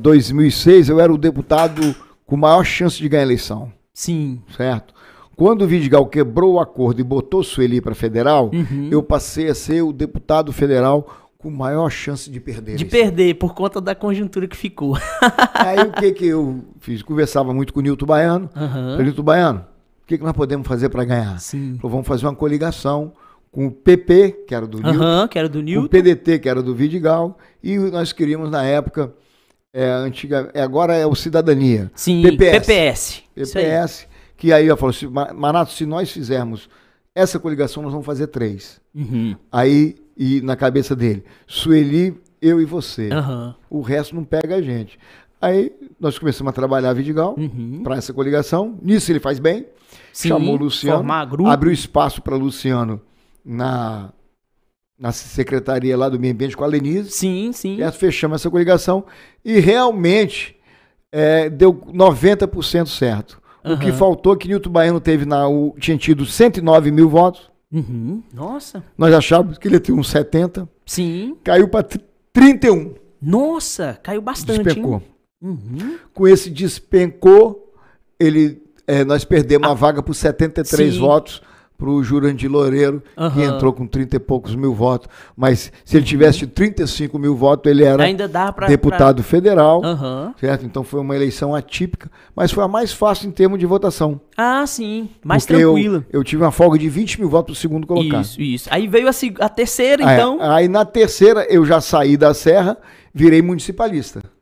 2006 eu era o deputado com maior chance de ganhar a eleição. Sim. Certo? Quando o Vidigal quebrou o acordo e botou Sueli para federal, uhum. eu passei a ser o deputado federal com maior chance de perder. De perder, por conta da conjuntura que ficou. Aí o que, que eu fiz? Conversava muito com o Nilton Baiano. Uhum. Nilton Baiano, o que, que nós podemos fazer para ganhar? Sim. Falei, vamos fazer uma coligação com o PP, que era do uhum, Nilton, que era do Nilton. o PDT, que era do Vidigal, e nós queríamos, na época, é, antiga, é, agora é o Cidadania. Sim, PPS. PPS. PPS que aí eu falo assim, Manato, se nós fizermos essa coligação, nós vamos fazer três. Uhum. Aí, e na cabeça dele, Sueli, eu e você. Uhum. O resto não pega a gente. Aí nós começamos a trabalhar Vidigal uhum. para essa coligação. Nisso ele faz bem. Sim, chamou o Luciano. Abriu espaço para Luciano na na secretaria lá do meio ambiente com a Lenise. Sim, sim. E fechamos essa coligação e realmente é, deu 90% certo. Uhum. O que faltou que Nilton Baiano teve na, o, tinha tido 109 mil votos. Uhum. Nossa. Nós achávamos que ele ia ter uns 70. Sim. Caiu para 31. Nossa, caiu bastante. Despencou. Uhum. Com esse despencou, ele, é, nós perdemos ah. a vaga por 73 Sim. votos para o Jurandir Loureiro, uhum. que entrou com 30 e poucos mil votos. Mas se ele tivesse 35 mil votos, ele era pra, deputado pra... federal, uhum. certo? Então foi uma eleição atípica, mas foi a mais fácil em termos de votação. Ah, sim, mais tranquila. Eu, eu, tive uma folga de 20 mil votos para o segundo colocado. Isso, isso. Aí veio a, a terceira, é, então. aí na terceira eu já saí da Serra, virei municipalista.